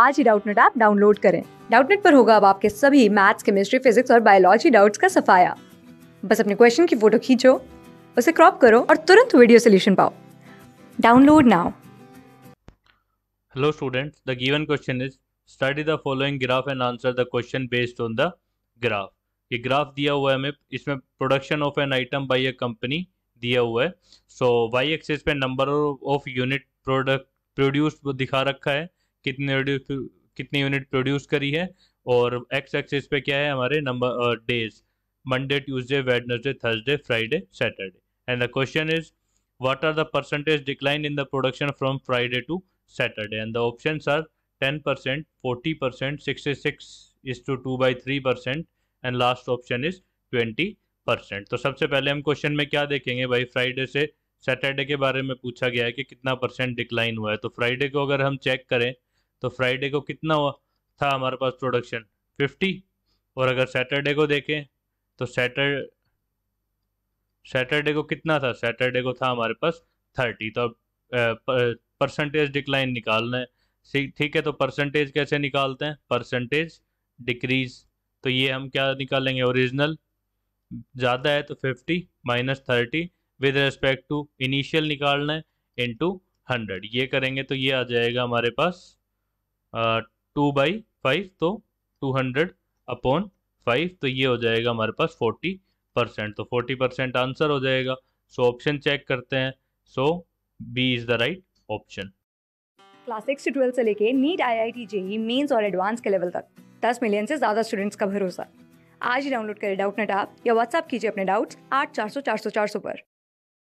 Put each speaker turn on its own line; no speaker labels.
आज ही Doubtnut app download करें डाउटनेट पर होगा अब आपके सभी मैथ्स केमिस्ट्री फिजिक्स और बायोलॉजी डाउट्स का सफाया बस अपने क्वेश्चन की फोटो खींचो उसे क्रॉप करो और तुरंत वीडियो सोल्यूशन पाओ download now
hello students the given question is study the following graph and answer the question based on the graph ये ग्राफ दिया हुआ है हमें इसमें production of an item by a company दिया हुआ है सो वाई एक्सेस पे number of unit product produce दिखा रखा है कितने कितनी यूनिट प्रोड्यूस करी है और एक्स एक्सिस पे क्या है हमारे number days Monday Tuesday Wednesday Thursday Friday Saturday and the question is in the production from Friday to Saturday and the option to ten percent forty percent are six is two two by three percent and last option is twenty percent तो सबसे पहले हम question में क्या देखेंगे भाई Friday से Saturday के बारे में पूछा गया है कि कितना परसेंट डिक्लाइन हुआ है तो फ्राइडे को अगर हम चेक करें तो फ्राइडे तो को कितना था हमारे पास प्रोडक्शन 50 और अगर सैटरडे को देखें तो सैटर सैटरडे को कितना था सैटरडे को था हमारे पास 30 तो अब परसेंटेज डिक्लाइन निकालना है ठीक है तो परसेंटेज कैसे निकालते हैं परसेंटेज डिक्रीज तो ये हम क्या निकालेंगे ओरिजिनल ज़्यादा है तो 50 minus thirty with respect to initial निकालना है इनटू 100 ये करेंगे तो ये आ जाएगा हमारे पास टू बाई फाइव तो टू हंड्रेड अपॉन फाइव तो ये हो जाएगा हमारे पास फोर्टी परसेंट तो फोर्टी परसेंट आंसर हो जाएगा सो ऑप्शन चेक करते हैं so B is the right option
class six से ट्वेल्थ से लेके NEET I I T JEE Mains और एडवांस के लेवल तक दस मिलियन से ज़्यादा स्टूडेंट्स का भरोसा आज ही डाउनलोड करें डाउट नेट आप या व्हाट्सअप कीजिए अपने डाउट्स आठ चार सौ चार सौ चार सौ पर